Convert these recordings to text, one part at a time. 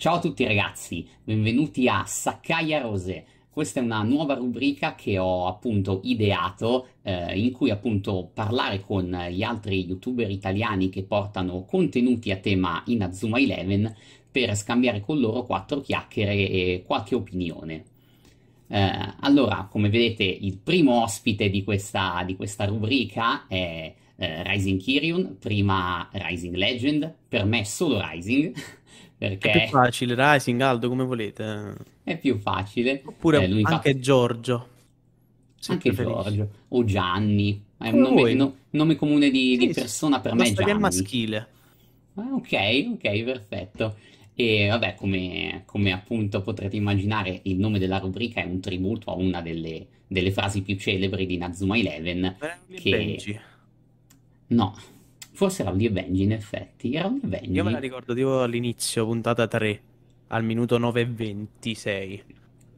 Ciao a tutti ragazzi, benvenuti a Saccaglia Rose. Questa è una nuova rubrica che ho appunto ideato, eh, in cui appunto parlare con gli altri youtuber italiani che portano contenuti a tema in Azuma 11 per scambiare con loro quattro chiacchiere e qualche opinione. Eh, allora, come vedete, il primo ospite di questa, di questa rubrica è eh, Rising Kirion, prima Rising Legend, per me solo Rising. Perché... È più facile, Rising, Aldo, come volete. È più facile. Oppure eh, anche fa... Giorgio. Anche preferisci. Giorgio. O Gianni. È un nome, no, nome, comune di, sì, di persona per me è Gianni. è maschile. Ah, ok, ok, perfetto. E vabbè, come, come, appunto potrete immaginare, il nome della rubrica è un tributo a una delle, delle frasi più celebri di Nazuma Eleven. che... Benji. No, Forse Rally Avenge, in effetti. Rally Avenge. Io me la ricordo tipo all'inizio, puntata 3, al minuto 9.26.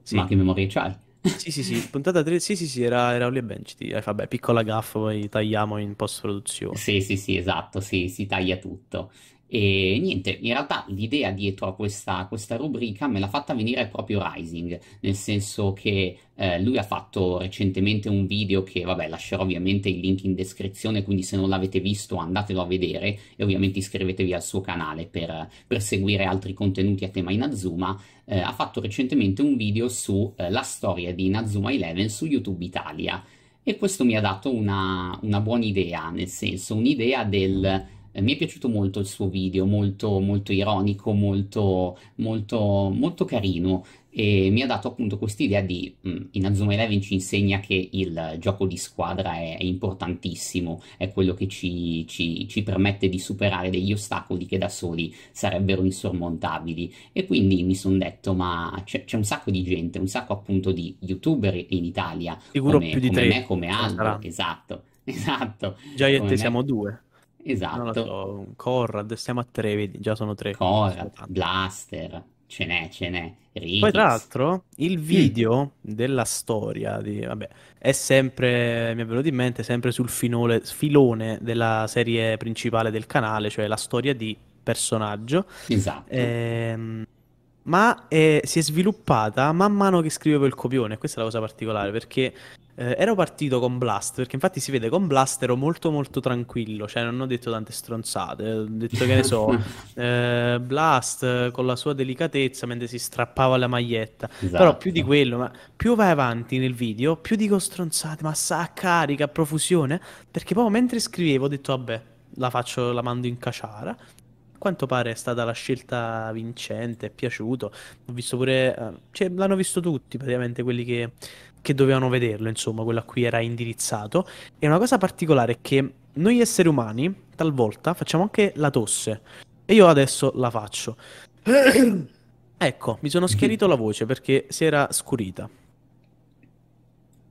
Sì. Ma che memoria c'hai? sì, sì, sì, puntata 3, sì, sì, sì, era, era Only Benchity. Eh, vabbè, piccola gaffa, poi tagliamo in post-produzione. Sì, sì, sì, esatto, sì, si taglia tutto. E niente, in realtà l'idea dietro a questa, questa rubrica me l'ha fatta venire proprio Rising, nel senso che eh, lui ha fatto recentemente un video che, vabbè, lascerò ovviamente il link in descrizione, quindi se non l'avete visto andatelo a vedere e ovviamente iscrivetevi al suo canale per, per seguire altri contenuti a tema Inazuma. Eh, ha fatto recentemente un video sulla eh, storia di Inazuma Eleven su YouTube Italia e questo mi ha dato una, una buona idea, nel senso un'idea del eh, mi è piaciuto molto il suo video, molto, molto ironico, molto, molto, molto carino e mi ha dato appunto quest'idea di mh, mm, Inazuma Eleven ci insegna che il gioco di squadra è, è importantissimo, è quello che ci, ci, ci, permette di superare degli ostacoli che da soli sarebbero insormontabili e quindi mi sono detto ma c'è, un sacco di gente, un sacco appunto di youtuber in Italia Sicuro come, più di come tre. me, come altri, esatto, esatto. Già io e te me. siamo due Esatto. Non so, Corrad, siamo a tre, vedi, già sono tre. Corrad, Blaster, ce n'è, ce n'è. Riggs. Poi tra l'altro il mm. video mm. della storia di, vabbè, è sempre, mi è venuto in mente, sempre sul finole, filone della serie principale del canale, cioè la storia di personaggio. Esatto. Ehm ma eh, si è sviluppata man mano che scrivevo il copione. Questa è la cosa particolare perché eh, ero partito con Blast, perché infatti si vede con Blast ero molto molto tranquillo, cioè non ho detto tante stronzate, ho detto che ne so, eh, Blast eh, con la sua delicatezza mentre si strappava la maglietta, esatto. però più di quello, ma più vai avanti nel video, più dico stronzate, ma sa a carica, a profusione, perché proprio mentre scrivevo ho detto vabbè, la faccio, la mando in caciara quanto pare è stata la scelta vincente, è piaciuto. Ho visto pure. Eh, cioè, l'hanno visto tutti praticamente quelli che, che dovevano vederlo, insomma, quello a cui era indirizzato. E una cosa particolare è che noi esseri umani, talvolta, facciamo anche la tosse. E io adesso la faccio. ecco, mi sono schiarito la voce perché si era scurita.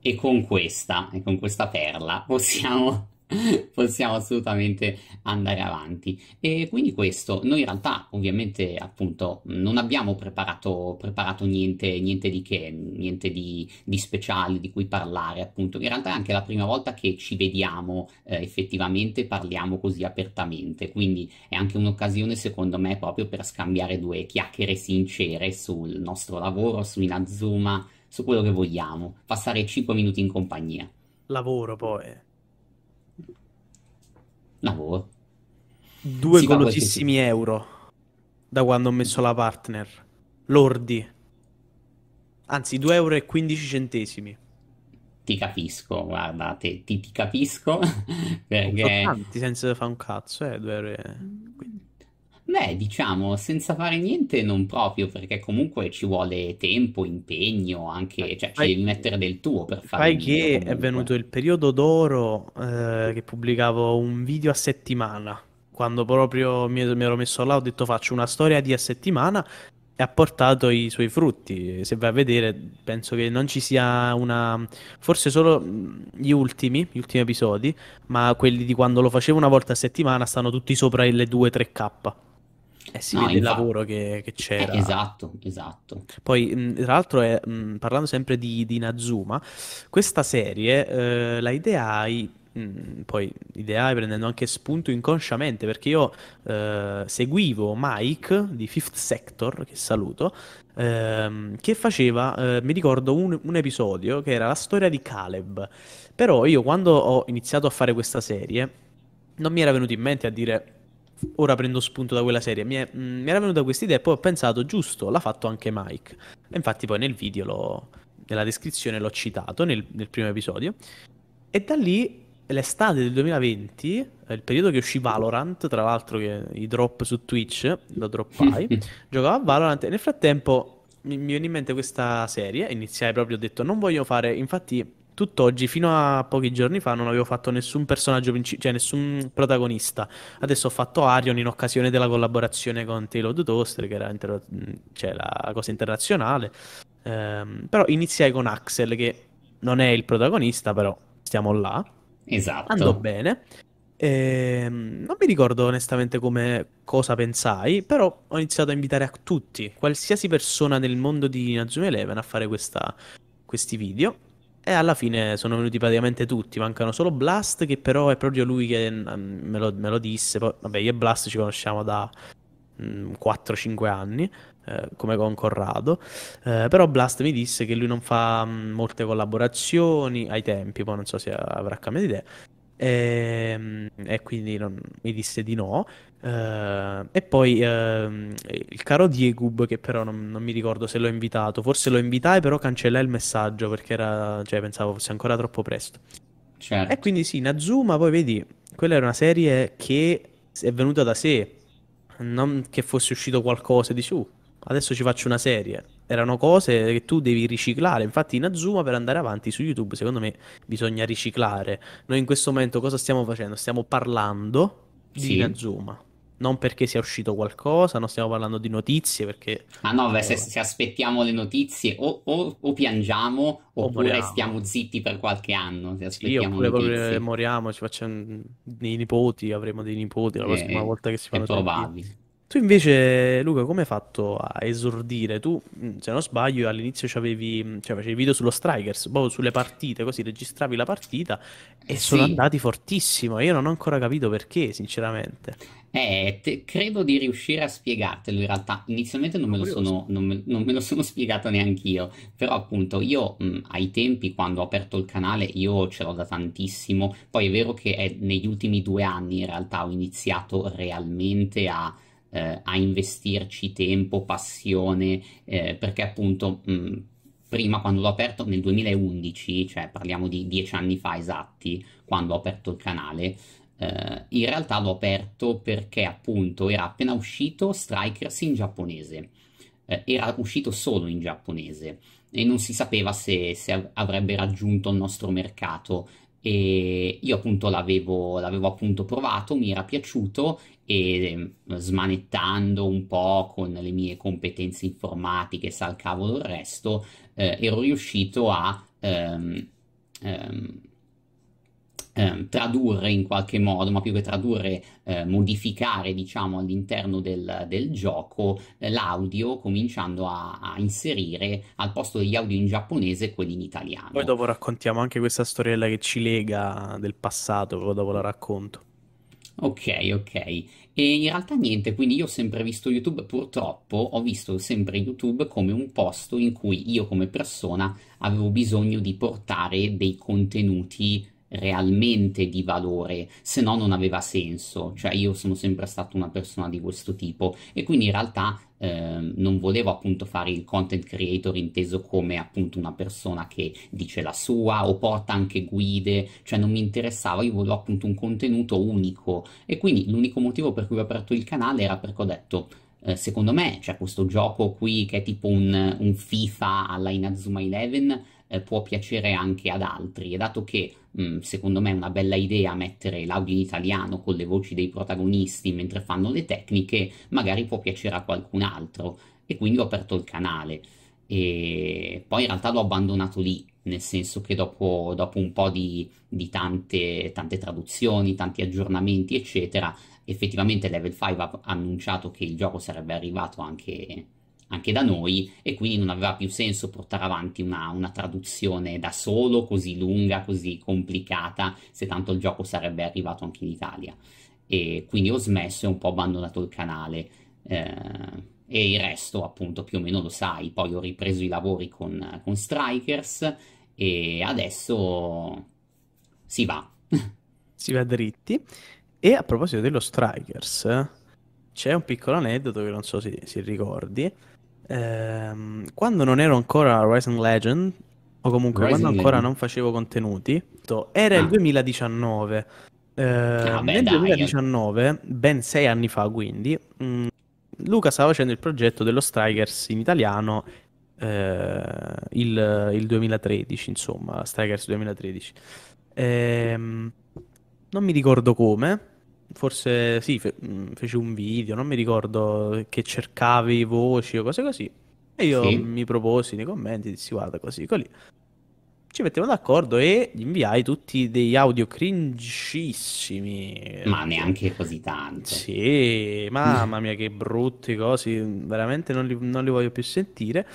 E con questa, e con questa perla, possiamo possiamo assolutamente andare avanti. E quindi questo, noi in realtà ovviamente appunto non abbiamo preparato, preparato niente, niente di che, niente di, di, speciale di cui parlare appunto. In realtà è anche la prima volta che ci vediamo eh, effettivamente, parliamo così apertamente, quindi è anche un'occasione secondo me proprio per scambiare due chiacchiere sincere sul nostro lavoro, su Inazuma, su quello che vogliamo, passare 5 minuti in compagnia. Lavoro poi. Lavoro. Boh. Due golosissimi euro da quando ho messo la partner. Lordi. Anzi, 2,15 euro. E 15 centesimi. Ti capisco, guarda, ti, ti capisco. perché... Sono tanti senza fare un cazzo, eh, 2 euro. E... Beh, diciamo, senza fare niente non proprio, perché comunque ci vuole tempo, impegno, anche, cioè ci devi mettere del tuo per fare Fai un video che è venuto il periodo d'oro eh, che pubblicavo un video a settimana, quando proprio mi, mi ero messo là ho detto faccio una storia di a settimana e ha portato i suoi frutti. Se vai a vedere penso che non ci sia una... forse solo gli ultimi, gli ultimi episodi, ma quelli di quando lo facevo una volta a settimana stanno tutti sopra le 2-3k. Eh, si no, il lavoro che, che c'era. Eh, esatto, esatto. Poi, mh, tra l'altro, è, mh, parlando sempre di, di, Nazuma, questa serie eh, la ideai poi ideai prendendo anche spunto inconsciamente perché io eh, seguivo Mike di Fifth Sector che saluto ehm, che faceva eh, mi ricordo un, un, episodio che era la storia di Caleb però io quando ho iniziato a fare questa serie non mi era venuto in mente a dire ora prendo spunto da quella serie, mi, è, mh, mm, mi era venuta questa idea e poi ho pensato, giusto, l'ha fatto anche Mike. E infatti poi nel video, l'ho, nella descrizione l'ho citato, nel, nel primo episodio. E da lì l'estate del 2020, eh, il periodo che uscì Valorant, tra l'altro che i drop su Twitch, lo droppai, giocavo a Valorant e nel frattempo mi, mi venne in mente questa serie, iniziai proprio, ho detto non voglio fare, infatti tutt'oggi, fino a pochi giorni fa, non avevo fatto nessun personaggio, princip- cioè nessun protagonista. Adesso ho fatto Arion in occasione della collaborazione con Tayload Toaster, che era inter- cioè, la cosa internazionale. Ehm, però iniziai con Axel, che non è il protagonista, però stiamo là. Esatto. Andò bene. Ehm, non mi ricordo onestamente come, cosa pensai, però ho iniziato a invitare a tutti, qualsiasi persona nel mondo di Nazumi Eleven, a fare questa, questi video e alla fine sono venuti praticamente tutti, mancano solo Blast che però è proprio lui che mm, me lo, me lo disse, Poi, vabbè io e Blast ci conosciamo da 4-5 mm, anni eh, come con Corrado, eh, però Blast mi disse che lui non fa mm, molte collaborazioni ai tempi, poi non so se avrà cambiato idea, e, ehm, e quindi non, mi disse di no. Uh, e poi uh, il caro Diegub, che però non, non, mi ricordo se l'ho invitato, forse lo invitai, però cancellai il messaggio perché era, cioè, pensavo fosse ancora troppo presto. Certo. E quindi sì, Nazuma, poi vedi, quella era una serie che è venuta da sé, non che fosse uscito qualcosa di su. Uh, adesso ci faccio una serie erano cose che tu devi riciclare. Infatti, in Azuma per andare avanti su YouTube, secondo me, bisogna riciclare. Noi in questo momento cosa stiamo facendo? Stiamo parlando di sì. Non perché sia uscito qualcosa, non stiamo parlando di notizie perché... Ah no, beh, se, se aspettiamo le notizie o, o, o piangiamo oppure moriamo. stiamo zitti per qualche anno. Se aspettiamo sì, oppure eh, moriamo, ci facciamo dei nipoti, avremo dei nipoti la eh, prossima volta che si fanno... È probabile. Tu invece, Luca, come hai fatto a esordire? Tu, mm, se non sbaglio, all'inizio c'avevi, mm, cioè, facevi video sullo Strikers, proprio sulle partite, così registravi la partita e sì. sono andati fortissimo. Io non ho ancora capito perché, sinceramente. Eh, te, credo di riuscire a spiegartelo in realtà. Inizialmente non me lo, sono, non me, non me lo sono, spiegato neanche io, però appunto io mh, mm, ai tempi quando ho aperto il canale io ce l'ho da tantissimo, poi è vero che è negli ultimi due anni in realtà ho iniziato realmente a eh, a investirci tempo, passione, eh, perché appunto mh, mm, prima quando l'ho aperto nel 2011, cioè parliamo di dieci anni fa esatti, quando ho aperto il canale, eh, in realtà l'ho aperto perché appunto era appena uscito Strikers in giapponese, eh, era uscito solo in giapponese e non si sapeva se, se, avrebbe raggiunto il nostro mercato e io appunto l'avevo, l'avevo appunto provato, mi era piaciuto e ehm, smanettando un po' con le mie competenze informatiche, sa il cavolo il resto, eh, ero riuscito a ehm, ehm, eh, tradurre in qualche modo, ma più che tradurre, eh, modificare diciamo all'interno del, del gioco eh, l'audio cominciando a, a, inserire al posto degli audio in giapponese quelli in italiano. Poi dopo raccontiamo anche questa storiella che ci lega del passato, però dopo la racconto. Ok, ok. E in realtà niente, quindi io ho sempre visto YouTube, purtroppo ho visto sempre YouTube come un posto in cui io come persona avevo bisogno di portare dei contenuti realmente di valore, se no non aveva senso, cioè io sono sempre stata una persona di questo tipo e quindi in realtà eh, non volevo appunto fare il content creator inteso come appunto una persona che dice la sua o porta anche guide, cioè non mi interessava, io volevo appunto un contenuto unico e quindi l'unico motivo per cui ho aperto il canale era perché ho detto eh, secondo me, cioè questo gioco qui che è tipo un, un FIFA alla Inazuma Eleven eh, può piacere anche ad altri e dato che mh, mm, secondo me è una bella idea mettere l'audio in italiano con le voci dei protagonisti mentre fanno le tecniche, magari può piacere a qualcun altro e quindi ho aperto il canale e poi in realtà l'ho abbandonato lì, nel senso che dopo, dopo un po' di, di tante, tante, traduzioni, tanti aggiornamenti, eccetera, effettivamente Level 5 ha annunciato che il gioco sarebbe arrivato anche, anche da noi e quindi non aveva più senso portare avanti una, una, traduzione da solo così lunga, così complicata, se tanto il gioco sarebbe arrivato anche in Italia. E quindi ho smesso e un po' abbandonato il canale. Eh, e il resto appunto più o meno lo sai, poi ho ripreso i lavori con, con Strikers e adesso si va. si va dritti. E a proposito dello Strikers, c'è un piccolo aneddoto che non so se, si ricordi. Ehm, quando non ero ancora a Rising Legend, o comunque Rising quando ancora Legend. non facevo contenuti, era ah. il 2019. Eh, ah, beh, nel dai, 2019, eh. ben sei anni fa quindi, mh, mm, Luca stava facendo il progetto dello Strikers in italiano eh, il, il, 2013, insomma, Strikers 2013. Ehm, non mi ricordo come, forse sì, fe- mm, feci un video, non mi ricordo che cercavi voci o cose così. E io sì. mi proposi nei commenti, dissi guarda così, così. Ecco ci mettiamo d'accordo e gli inviai tutti degli audio cringissimi. Ma neanche così tanto. Sì, mamma mia, che brutti cosi. Veramente non li, non li voglio più sentire.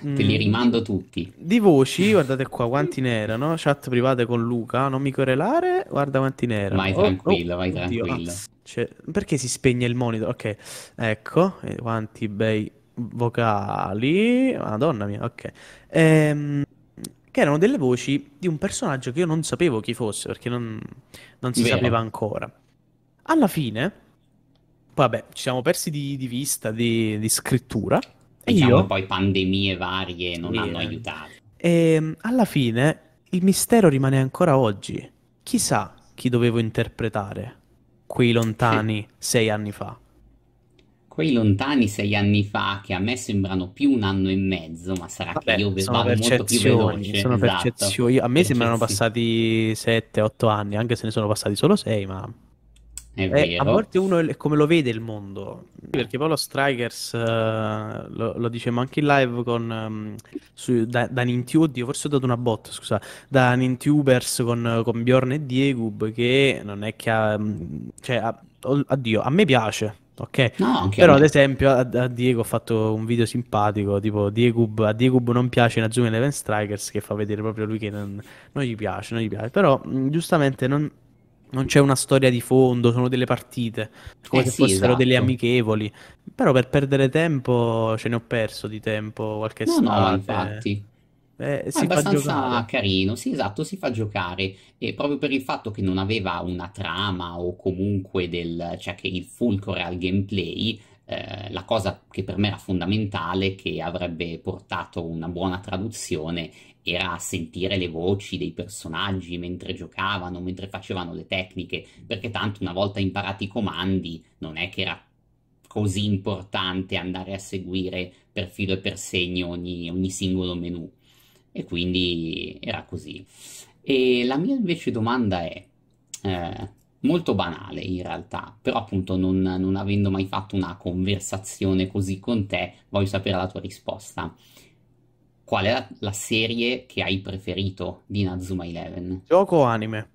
Te li mm. rimando tutti. Di voci, guardate qua quanti ne erano. Chat private con Luca, non mi correlare, guarda quanti ne erano. Vai oh, oh, tranquillo, oh, vai oddio. tranquillo. Cioè, perché si spegne il monitor? Ok, ecco, eh, quanti bei vocali. Madonna mia, ok. Ehm che erano delle voci di un personaggio che io non sapevo chi fosse, perché non, non si Vero. sapeva ancora. Alla fine, vabbè, ci siamo persi di, di vista, di, di scrittura. E diciamo io... poi pandemie varie non yeah. hanno eh. aiutato. E ehm, alla fine il mistero rimane ancora oggi. Chissà chi dovevo interpretare quei lontani sì. sei anni fa quei lontani sei anni fa, che a me sembrano più un anno e mezzo, ma sarà Vabbè, che io ve- vado molto più veloce. Sono esatto. percezioni. A me sembrano passati 7-8 anni, anche se ne sono passati solo 6, ma... Eh, a volte uno è come lo vede il mondo. Perché poi lo Strikers uh, lo, lo dicevamo anche in live con um, su, da, da Nintu, oddio, forse ho dato una botta, scusa, da Nintubers con, con Bjorn e Diegub che non è che ha, mm, cioè, ha, oddio, a me piace ok? No, Però ad esempio a, a, Diego ho fatto un video simpatico, tipo Diego, a Diego non piace Nazumi Eleven Strikers che fa vedere proprio lui che non, non gli piace, non gli piace. Però giustamente non, non c'è una storia di fondo, sono delle partite, come eh se sì, fossero esatto. delle amichevoli. Però per perdere tempo ce ne ho perso di tempo qualche no, No, infatti. Eh, si abbastanza carino, sì, esatto, si fa giocare. E proprio per il fatto che non aveva una trama o comunque del, cioè che il fulcro era il gameplay, eh, la cosa che per me era fondamentale, che avrebbe portato una buona traduzione, era sentire le voci dei personaggi mentre giocavano, mentre facevano le tecniche, perché tanto una volta imparati i comandi non è che era così importante andare a seguire per filo e per segno ogni, ogni singolo menu e quindi era così. E la mia invece domanda è eh, molto banale in realtà, però appunto non, non avendo mai fatto una conversazione così con te, voglio sapere la tua risposta qual è la, la, serie che hai preferito di Nazuma Eleven? Gioco o anime?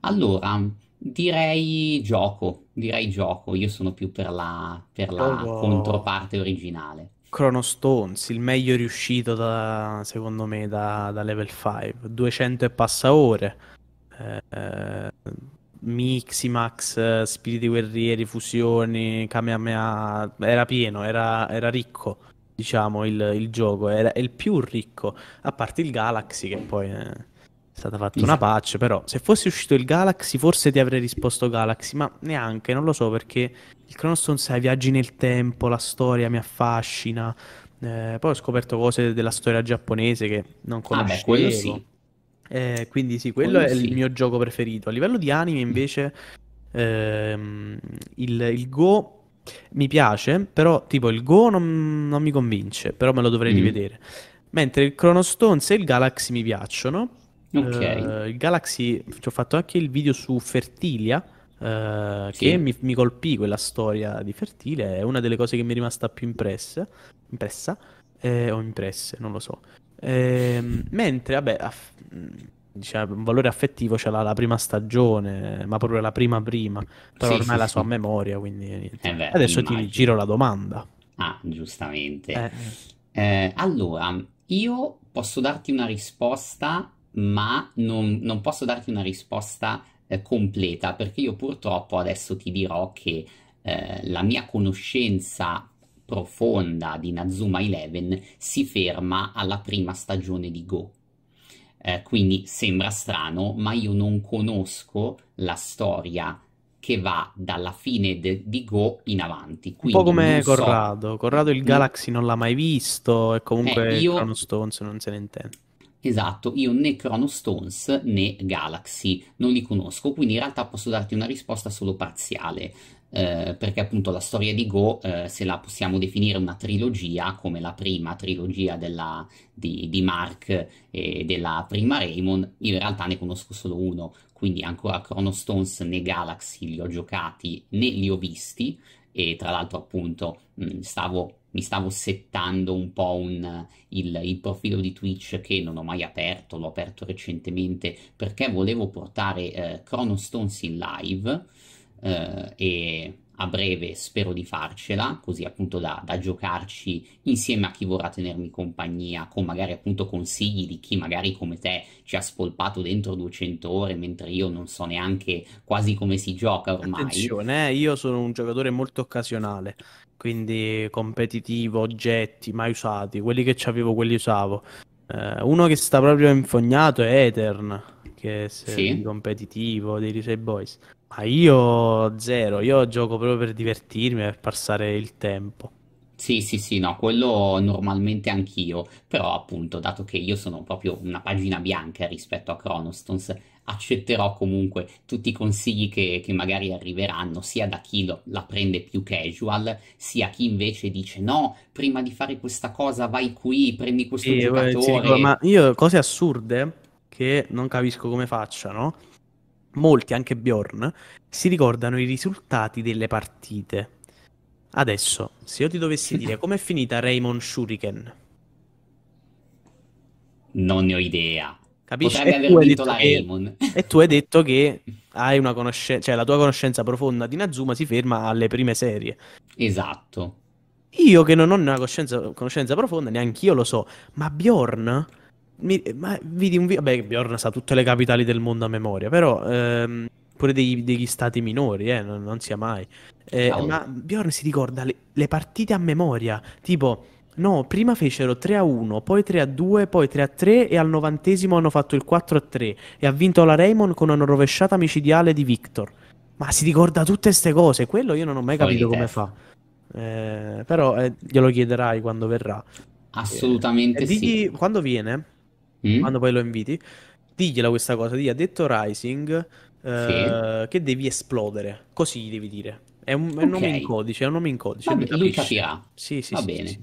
Allora, direi gioco, direi gioco, io sono più per la, per la controparte originale. Cronostones, il meglio riuscito da, secondo me da, da level 5, 200 e passa ore, eh, Miximax, Spiriti Guerrieri, Fusioni, Kamehameha, era pieno, era, era ricco, diciamo, il, il, gioco, era il più ricco, a parte il Galaxy che poi... Eh stata fatta una patch, però se fosse uscito il Galaxy forse ti avrei risposto Galaxy, ma neanche, non lo so perché il Chronoston sai, viaggi nel tempo, la storia mi affascina, eh, poi ho scoperto cose della storia giapponese che non conoscevo. Ah, beh, sì. Eh, quindi sì, quello, quello è sì. il mio gioco preferito. A livello di anime invece ehm, il, il, Go mi piace, però tipo il Go non, non mi convince, però me lo dovrei mm. rivedere. Mentre il Chrono e il Galaxy mi piacciono. Ok. Uh, Galaxy, ci ho fatto anche il video su Fertilia. Uh, sì. Che mi, mi, colpì quella storia di Fertilia è una delle cose che mi è rimasta più impressa, impressa eh, o impresse, non lo so. Eh, mentre, vabbè, aff- diciamo, un valore affettivo ce l'ha la prima stagione, ma proprio la prima prima, però sì, ormai sì, la sua sì. memoria, quindi eh beh, Adesso immagino. ti giro la domanda. Ah, giustamente. Eh. eh. allora, io posso darti una risposta ma non, non posso darti una risposta eh, completa perché io purtroppo adesso ti dirò che eh, la mia conoscenza profonda di Nazuma Eleven si ferma alla prima stagione di Go. Eh, quindi sembra strano, ma io non conosco la storia che va dalla fine de- di Go in avanti. Quindi Un po' come Corrado. So... Corrado il mm. Galaxy non l'ha mai visto e comunque eh, io... Stone non se ne intende. Esatto, io né Chronostones né Galaxy non li conosco, quindi in realtà posso darti una risposta solo parziale, eh, perché appunto la storia di Go, eh, se la possiamo definire una trilogia, come la prima trilogia della, di, di, Mark e della prima Raymond, in realtà ne conosco solo uno, quindi ancora Chronostones né Galaxy li ho giocati né li ho visti, e tra l'altro appunto mh, mm, stavo mi stavo settando un po' un, il, il, profilo di Twitch che non ho mai aperto, l'ho aperto recentemente perché volevo portare eh, Chrono in live eh, e a breve spero di farcela, così appunto da, da, giocarci insieme a chi vorrà tenermi compagnia, con magari appunto consigli di chi magari come te ci ha spolpato dentro 200 ore, mentre io non so neanche quasi come si gioca ormai. Attenzione, eh, io sono un giocatore molto occasionale, quindi competitivo, oggetti mai usati, quelli che avevo, quelli usavo. Eh, uno che sta proprio infognato è Etern, che è sì. competitivo dei Risei Boys. Ma io zero, io gioco proprio per divertirmi, per passare il tempo. Sì, sì, sì, no, quello normalmente anch'io, però appunto, dato che io sono proprio una pagina bianca rispetto a Chronostones, accetterò comunque tutti i consigli che, che magari arriveranno, sia da chi lo, la prende più casual, sia chi invece dice no, prima di fare questa cosa vai qui, prendi questo sì, giocatore. Dico, ma io cose assurde che non capisco come facciano, molti, anche Bjorn, si ricordano i risultati delle partite Adesso, se io ti dovessi dire com'è finita Raymond Shuriken, non ne ho idea. Capisci? Potrebbe aver vinto la che, E tu hai detto che hai una conoscenza, cioè la tua conoscenza profonda di Nazuma si ferma alle prime serie. Esatto. Io che non ho una conoscenza, conoscenza profonda, neanche io lo so, ma Bjorn mi, ma vidi un video, vabbè Bjorn sa tutte le capitali del mondo a memoria, però ehm, pure degli, degli stati minori, eh, non, non sia mai. Eh, Ma Bjorn si ricorda le, le, partite a memoria, tipo, no, prima fecero 3 a 1, poi 3 a 2, poi 3 a 3 e al novantesimo hanno fatto il 4 a 3 e ha vinto la Raymond con una rovesciata micidiale di Victor. Ma si ricorda tutte queste cose, quello io non ho mai capito come fa. Eh, però eh, glielo chiederai quando verrà. Assolutamente eh, eh, digli, sì. Quando viene, mm? quando poi lo inviti, digliela questa cosa. Digli, ha detto Rising eh, che devi esplodere, così devi dire. È un, okay. è un, nome in codice, è un nome in codice. Vabbè, lui capirà. Sì, sì, Va sì, bene. Sì,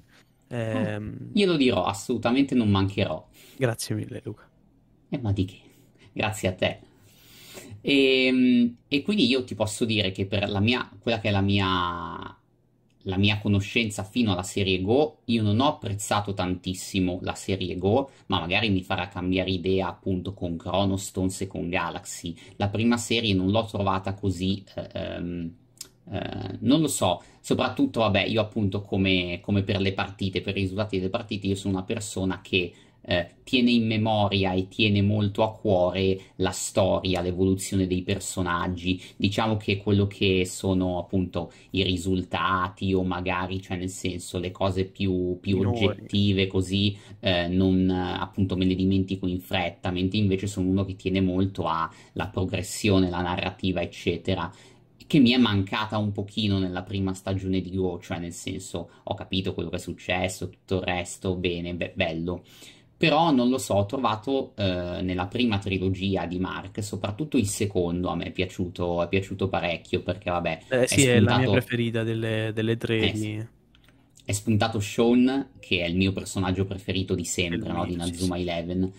eh, glielo dirò, assolutamente non mancherò. Grazie mille Luca. Eh, ma di che? Grazie a te. E, ehm, e, quindi io ti posso dire che per la mia, quella che è la mia la mia conoscenza fino alla serie Go, io non ho apprezzato tantissimo la serie Go, ma magari mi farà cambiare idea appunto con Chronostones e con Galaxy. La prima serie non l'ho trovata così, eh, ehm, eh, non lo so, soprattutto vabbè, io appunto come, come per le partite, per i risultati delle partite, io sono una persona che eh, tiene in memoria e tiene molto a cuore la storia, l'evoluzione dei personaggi, diciamo che quello che sono appunto i risultati o magari, cioè nel senso, le cose più, più oggettive così eh, non appunto me le dimentico in fretta, mentre invece sono uno che tiene molto alla progressione, la narrativa, eccetera che mi è mancata un pochino nella prima stagione di Go, cioè nel senso ho capito quello che è successo, tutto il resto, bene, be- bello però non lo so, ho trovato eh, nella prima trilogia di Mark, soprattutto il secondo a me è piaciuto, è piaciuto parecchio perché vabbè... Eh, sì, è, spuntato... è la mia preferita delle, delle tre. Eh, è spuntato Sean, che è il mio personaggio preferito di sempre, no? di Nazuma sì, sì. Eleven.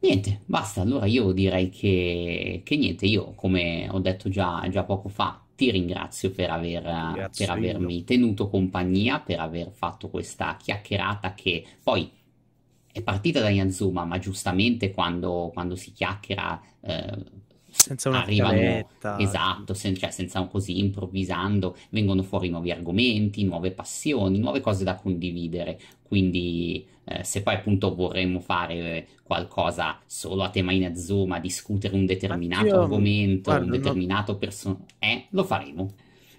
Niente, basta, allora io direi che, che niente, io come ho detto già, già poco fa, ti ringrazio per, aver, per avermi tenuto compagnia, per aver fatto questa chiacchierata che poi è partita da Yanzuma, ma giustamente quando, quando si chiacchiera eh, senza una arrivano, scaletta. esatto, sen- cioè senza così improvvisando, vengono fuori nuovi argomenti, nuove passioni, nuove cose da condividere. Quindi, eh, se poi appunto vorremmo fare qualcosa solo a tema Inazuma, discutere un determinato io, argomento, guarda, un determinato no... personaggio, eh, lo faremo.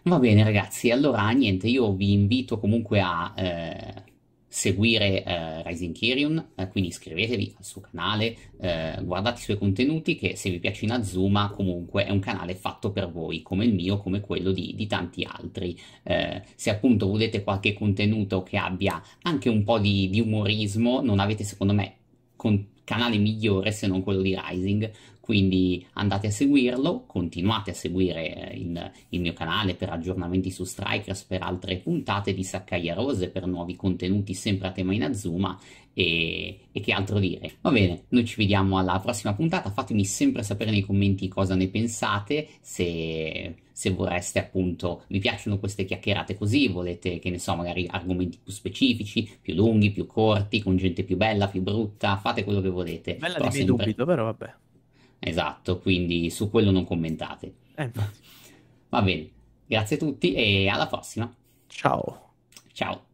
Va bene, ragazzi. Allora, niente, io vi invito comunque a. Eh, seguire eh, Rising Kirion, eh, quindi iscrivetevi al suo canale, eh, guardate i suoi contenuti che se vi piace Inazuma comunque è un canale fatto per voi, come il mio, come quello di, di tanti altri. Eh, se appunto volete qualche contenuto che abbia anche un po' di, di umorismo, non avete secondo me con, canale migliore se non quello di Rising, quindi andate a seguirlo, continuate a seguire eh, il, il, mio canale per aggiornamenti su Strikers, per altre puntate di Saccaia Rose, per nuovi contenuti sempre a tema Inazuma e, e che altro dire. Va bene, noi ci vediamo alla prossima puntata, fatemi sempre sapere nei commenti cosa ne pensate, se, se vorreste appunto, vi piacciono queste chiacchierate così, volete che ne so magari argomenti più specifici, più lunghi, più corti, con gente più bella, più brutta, fate quello che volete. Bella però di sempre... dubito però vabbè. Esatto, quindi su quello non commentate. Eh, Va bene, grazie a tutti e alla prossima. Ciao. Ciao.